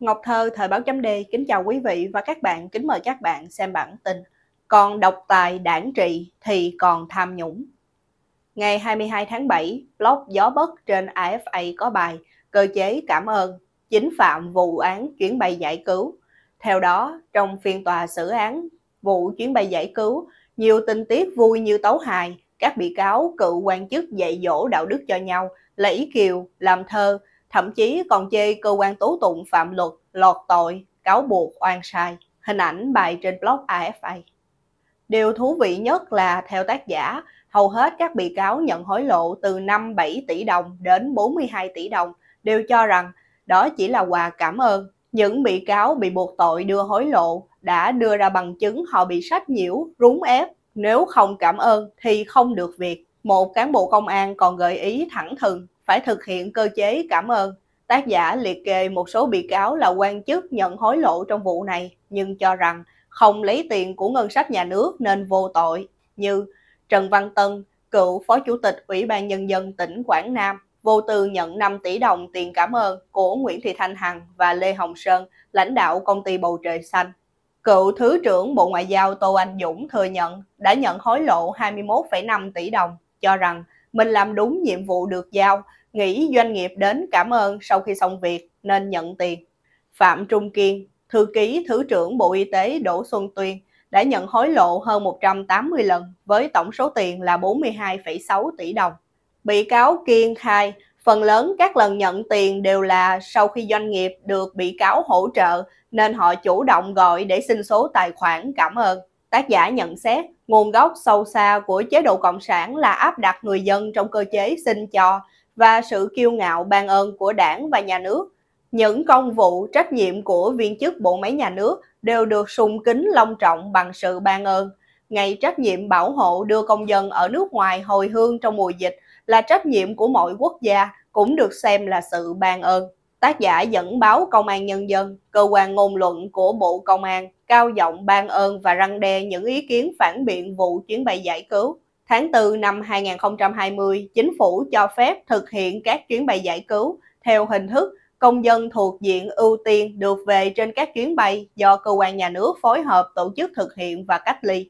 Ngọc Thơ, Thời báo chấm D, kính chào quý vị và các bạn, kính mời các bạn xem bản tin Còn độc tài đảng trị thì còn tham nhũng Ngày 22 tháng 7, blog Gió Bất trên AFA có bài Cơ chế cảm ơn, chính phạm vụ án chuyến bay giải cứu Theo đó, trong phiên tòa xử án vụ chuyến bay giải cứu, nhiều tình tiết vui như tấu hài, các bị cáo cựu quan chức dạy dỗ đạo đức cho nhau, lẫy kiều, làm thơ, thậm chí còn chê cơ quan tố tụng phạm luật lọt tội, cáo buộc oan sai. Hình ảnh bài trên blog AFA. Điều thú vị nhất là theo tác giả, hầu hết các bị cáo nhận hối lộ từ 5-7 tỷ đồng đến 42 tỷ đồng đều cho rằng đó chỉ là quà cảm ơn. Những bị cáo bị buộc tội đưa hối lộ đã đưa ra bằng chứng họ bị sách nhiễu, rúng ép. Nếu không cảm ơn thì không được việc. Một cán bộ công an còn gợi ý thẳng thừng phải thực hiện cơ chế cảm ơn. Tác giả liệt kê một số bị cáo là quan chức nhận hối lộ trong vụ này, nhưng cho rằng không lấy tiền của ngân sách nhà nước nên vô tội, như Trần Văn Tân, cựu Phó Chủ tịch Ủy ban Nhân dân tỉnh Quảng Nam, vô tư nhận 5 tỷ đồng tiền cảm ơn của Nguyễn Thị Thanh Hằng và Lê Hồng Sơn, lãnh đạo công ty Bầu Trời Xanh. Cựu Thứ trưởng Bộ Ngoại giao Tô Anh Dũng thừa nhận đã nhận hối lộ 21,5 tỷ đồng, cho rằng mình làm đúng nhiệm vụ được giao nghĩ doanh nghiệp đến cảm ơn sau khi xong việc nên nhận tiền. Phạm Trung Kiên, thư ký Thứ trưởng Bộ Y tế Đỗ Xuân Tuyên đã nhận hối lộ hơn 180 lần với tổng số tiền là 42,6 tỷ đồng. Bị cáo Kiên khai, phần lớn các lần nhận tiền đều là sau khi doanh nghiệp được bị cáo hỗ trợ nên họ chủ động gọi để xin số tài khoản cảm ơn. Tác giả nhận xét, nguồn gốc sâu xa của chế độ cộng sản là áp đặt người dân trong cơ chế xin cho và sự kiêu ngạo ban ơn của đảng và nhà nước. Những công vụ, trách nhiệm của viên chức bộ máy nhà nước đều được sùng kính long trọng bằng sự ban ơn. Ngày trách nhiệm bảo hộ đưa công dân ở nước ngoài hồi hương trong mùa dịch là trách nhiệm của mọi quốc gia cũng được xem là sự ban ơn. Tác giả dẫn báo Công an Nhân dân, cơ quan ngôn luận của Bộ Công an, cao giọng ban ơn và răng đe những ý kiến phản biện vụ chuyến bay giải cứu. Tháng 4 năm 2020, chính phủ cho phép thực hiện các chuyến bay giải cứu theo hình thức công dân thuộc diện ưu tiên được về trên các chuyến bay do cơ quan nhà nước phối hợp tổ chức thực hiện và cách ly.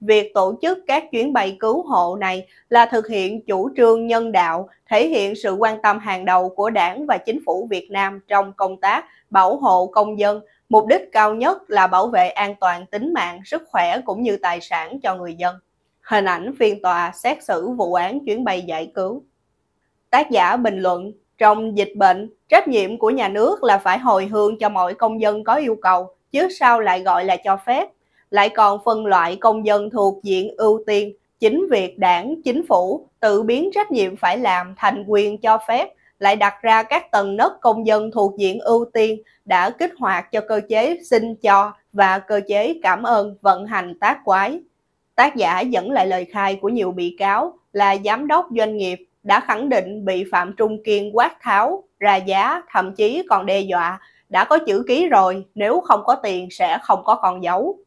Việc tổ chức các chuyến bay cứu hộ này là thực hiện chủ trương nhân đạo, thể hiện sự quan tâm hàng đầu của Đảng và Chính phủ Việt Nam trong công tác bảo hộ công dân, mục đích cao nhất là bảo vệ an toàn tính mạng, sức khỏe cũng như tài sản cho người dân hình ảnh phiên tòa xét xử vụ án chuyến bay giải cứu. Tác giả bình luận, trong dịch bệnh, trách nhiệm của nhà nước là phải hồi hương cho mọi công dân có yêu cầu, chứ sao lại gọi là cho phép, lại còn phân loại công dân thuộc diện ưu tiên. Chính việc đảng, chính phủ tự biến trách nhiệm phải làm thành quyền cho phép, lại đặt ra các tầng nấc công dân thuộc diện ưu tiên đã kích hoạt cho cơ chế xin cho và cơ chế cảm ơn vận hành tác quái. Tác giả dẫn lại lời khai của nhiều bị cáo là giám đốc doanh nghiệp đã khẳng định bị Phạm Trung Kiên quát tháo, ra giá, thậm chí còn đe dọa, đã có chữ ký rồi, nếu không có tiền sẽ không có con dấu.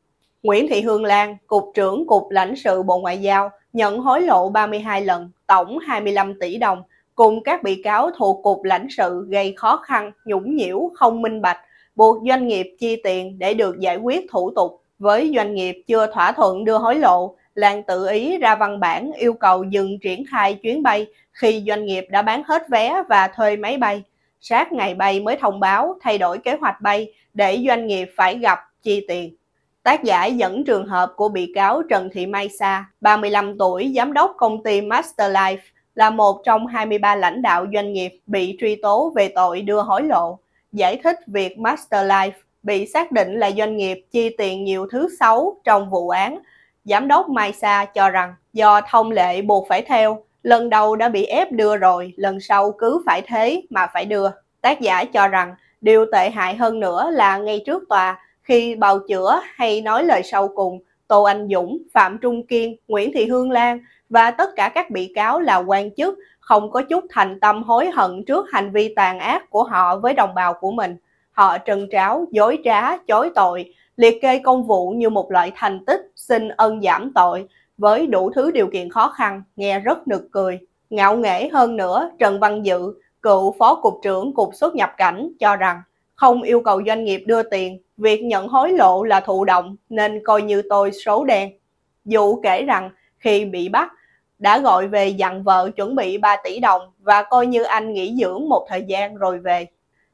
Nguyễn Thị Hương Lan, Cục trưởng Cục lãnh sự Bộ Ngoại giao, nhận hối lộ 32 lần, tổng 25 tỷ đồng, cùng các bị cáo thuộc Cục lãnh sự gây khó khăn, nhũng nhiễu, không minh bạch, buộc doanh nghiệp chi tiền để được giải quyết thủ tục với doanh nghiệp chưa thỏa thuận đưa hối lộ, Lan tự ý ra văn bản yêu cầu dừng triển khai chuyến bay khi doanh nghiệp đã bán hết vé và thuê máy bay. Sát ngày bay mới thông báo thay đổi kế hoạch bay để doanh nghiệp phải gặp chi tiền. Tác giả dẫn trường hợp của bị cáo Trần Thị Mai Sa, 35 tuổi, giám đốc công ty Masterlife, là một trong 23 lãnh đạo doanh nghiệp bị truy tố về tội đưa hối lộ. Giải thích việc Masterlife bị xác định là doanh nghiệp chi tiền nhiều thứ xấu trong vụ án. Giám đốc Mai Sa cho rằng do thông lệ buộc phải theo, lần đầu đã bị ép đưa rồi, lần sau cứ phải thế mà phải đưa. Tác giả cho rằng điều tệ hại hơn nữa là ngay trước tòa, khi bào chữa hay nói lời sau cùng, Tô Anh Dũng, Phạm Trung Kiên, Nguyễn Thị Hương Lan và tất cả các bị cáo là quan chức không có chút thành tâm hối hận trước hành vi tàn ác của họ với đồng bào của mình họ trần tráo, dối trá, chối tội, liệt kê công vụ như một loại thành tích, xin ân giảm tội, với đủ thứ điều kiện khó khăn, nghe rất nực cười. Ngạo nghễ hơn nữa, Trần Văn Dự, cựu phó cục trưởng cục xuất nhập cảnh, cho rằng không yêu cầu doanh nghiệp đưa tiền, việc nhận hối lộ là thụ động nên coi như tôi xấu đen. Dụ kể rằng khi bị bắt, đã gọi về dặn vợ chuẩn bị 3 tỷ đồng và coi như anh nghỉ dưỡng một thời gian rồi về.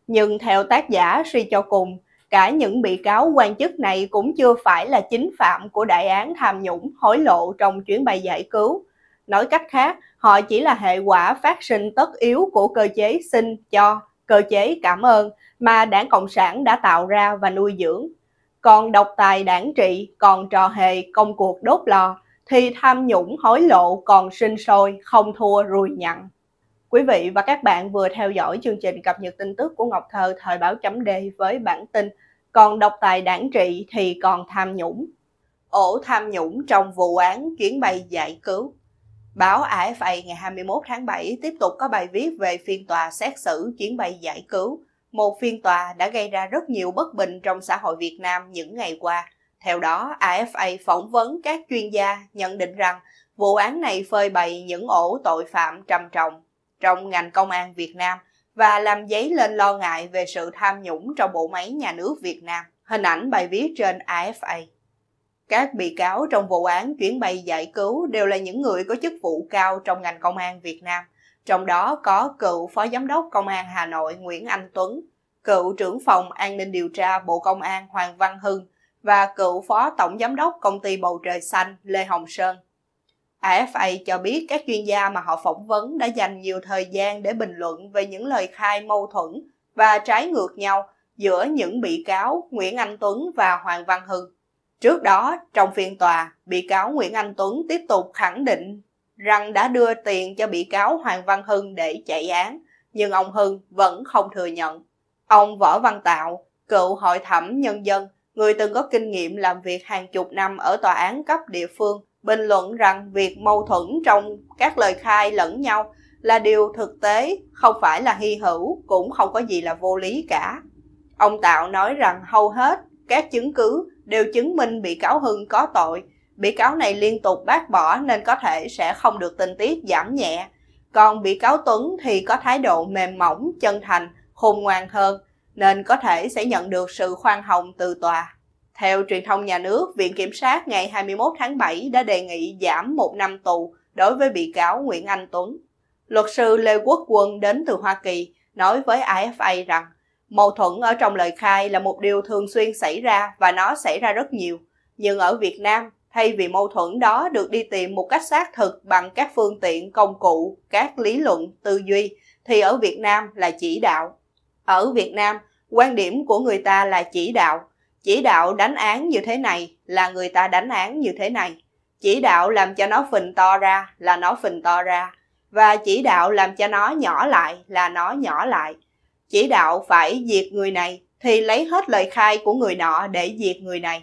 Nhưng theo tác giả suy cho cùng, cả những bị cáo quan chức này cũng chưa phải là chính phạm của đại án tham nhũng hối lộ trong chuyến bay giải cứu. Nói cách khác, họ chỉ là hệ quả phát sinh tất yếu của cơ chế xin cho, cơ chế cảm ơn mà đảng Cộng sản đã tạo ra và nuôi dưỡng. Còn độc tài đảng trị, còn trò hề công cuộc đốt lò, thì tham nhũng hối lộ còn sinh sôi, không thua rùi nhặn. Quý vị và các bạn vừa theo dõi chương trình cập nhật tin tức của Ngọc Thơ thời báo chấm D với bản tin Còn độc tài đảng trị thì còn tham nhũng. Ổ tham nhũng trong vụ án chuyến bay giải cứu. Báo AFA ngày 21 tháng 7 tiếp tục có bài viết về phiên tòa xét xử chuyến bay giải cứu, một phiên tòa đã gây ra rất nhiều bất bình trong xã hội Việt Nam những ngày qua. Theo đó, AFA phỏng vấn các chuyên gia nhận định rằng vụ án này phơi bày những ổ tội phạm trầm trọng trong ngành công an Việt Nam và làm dấy lên lo ngại về sự tham nhũng trong bộ máy nhà nước Việt Nam. Hình ảnh bài viết trên AFA. Các bị cáo trong vụ án chuyến bay giải cứu đều là những người có chức vụ cao trong ngành công an Việt Nam, trong đó có cựu Phó Giám đốc Công an Hà Nội Nguyễn Anh Tuấn, cựu trưởng phòng an ninh điều tra Bộ Công an Hoàng Văn Hưng và cựu Phó Tổng Giám đốc Công ty Bầu Trời Xanh Lê Hồng Sơn. AFA cho biết các chuyên gia mà họ phỏng vấn đã dành nhiều thời gian để bình luận về những lời khai mâu thuẫn và trái ngược nhau giữa những bị cáo Nguyễn Anh Tuấn và Hoàng Văn Hưng. Trước đó, trong phiên tòa, bị cáo Nguyễn Anh Tuấn tiếp tục khẳng định rằng đã đưa tiền cho bị cáo Hoàng Văn Hưng để chạy án, nhưng ông Hưng vẫn không thừa nhận. Ông Võ Văn Tạo, cựu hội thẩm nhân dân, người từng có kinh nghiệm làm việc hàng chục năm ở tòa án cấp địa phương, bình luận rằng việc mâu thuẫn trong các lời khai lẫn nhau là điều thực tế, không phải là hy hữu, cũng không có gì là vô lý cả. Ông Tạo nói rằng hầu hết các chứng cứ đều chứng minh bị cáo Hưng có tội, bị cáo này liên tục bác bỏ nên có thể sẽ không được tình tiết giảm nhẹ. Còn bị cáo Tuấn thì có thái độ mềm mỏng, chân thành, khôn ngoan hơn, nên có thể sẽ nhận được sự khoan hồng từ tòa. Theo truyền thông nhà nước, Viện Kiểm sát ngày 21 tháng 7 đã đề nghị giảm một năm tù đối với bị cáo Nguyễn Anh Tuấn. Luật sư Lê Quốc Quân đến từ Hoa Kỳ nói với AFA rằng mâu thuẫn ở trong lời khai là một điều thường xuyên xảy ra và nó xảy ra rất nhiều. Nhưng ở Việt Nam, thay vì mâu thuẫn đó được đi tìm một cách xác thực bằng các phương tiện, công cụ, các lý luận, tư duy, thì ở Việt Nam là chỉ đạo. Ở Việt Nam, quan điểm của người ta là chỉ đạo – chỉ đạo đánh án như thế này là người ta đánh án như thế này. Chỉ đạo làm cho nó phình to ra là nó phình to ra. Và chỉ đạo làm cho nó nhỏ lại là nó nhỏ lại. Chỉ đạo phải diệt người này thì lấy hết lời khai của người nọ để diệt người này.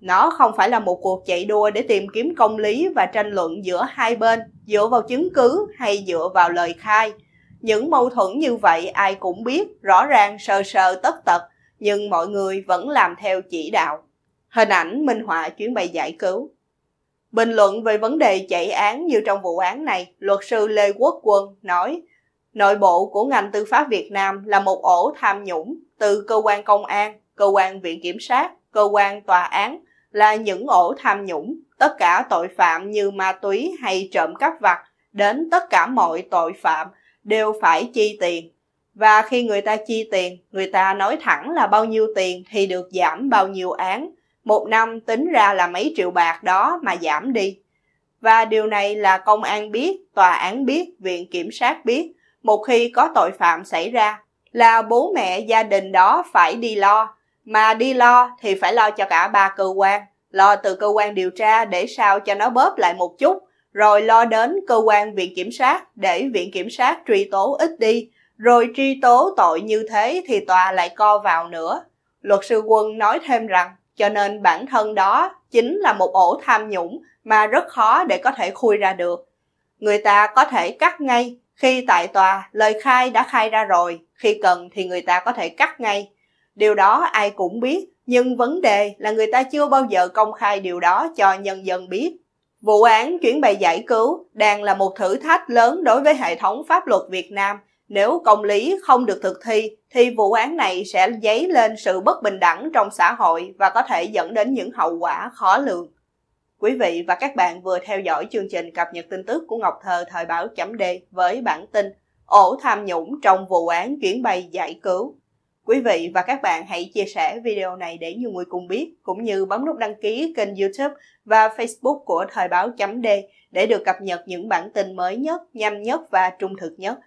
Nó không phải là một cuộc chạy đua để tìm kiếm công lý và tranh luận giữa hai bên, dựa vào chứng cứ hay dựa vào lời khai. Những mâu thuẫn như vậy ai cũng biết, rõ ràng sờ sờ tất tật nhưng mọi người vẫn làm theo chỉ đạo. Hình ảnh minh họa chuyến bay giải cứu. Bình luận về vấn đề chạy án như trong vụ án này, luật sư Lê Quốc Quân nói, nội bộ của ngành tư pháp Việt Nam là một ổ tham nhũng từ cơ quan công an, cơ quan viện kiểm sát, cơ quan tòa án là những ổ tham nhũng, tất cả tội phạm như ma túy hay trộm cắp vặt đến tất cả mọi tội phạm đều phải chi tiền và khi người ta chi tiền người ta nói thẳng là bao nhiêu tiền thì được giảm bao nhiêu án một năm tính ra là mấy triệu bạc đó mà giảm đi và điều này là công an biết tòa án biết viện kiểm sát biết một khi có tội phạm xảy ra là bố mẹ gia đình đó phải đi lo mà đi lo thì phải lo cho cả ba cơ quan lo từ cơ quan điều tra để sao cho nó bóp lại một chút rồi lo đến cơ quan viện kiểm sát để viện kiểm sát truy tố ít đi rồi truy tố tội như thế thì tòa lại co vào nữa. Luật sư Quân nói thêm rằng, cho nên bản thân đó chính là một ổ tham nhũng mà rất khó để có thể khui ra được. Người ta có thể cắt ngay khi tại tòa lời khai đã khai ra rồi, khi cần thì người ta có thể cắt ngay. Điều đó ai cũng biết, nhưng vấn đề là người ta chưa bao giờ công khai điều đó cho nhân dân biết. Vụ án chuyển bày giải cứu đang là một thử thách lớn đối với hệ thống pháp luật Việt Nam – nếu công lý không được thực thi thì vụ án này sẽ dấy lên sự bất bình đẳng trong xã hội và có thể dẫn đến những hậu quả khó lường. Quý vị và các bạn vừa theo dõi chương trình cập nhật tin tức của Ngọc Thơ thời báo chấm D với bản tin Ổ tham nhũng trong vụ án chuyến bay giải cứu. Quý vị và các bạn hãy chia sẻ video này để nhiều người cùng biết, cũng như bấm nút đăng ký kênh YouTube và Facebook của Thời báo chấm D để được cập nhật những bản tin mới nhất, nhanh nhất và trung thực nhất –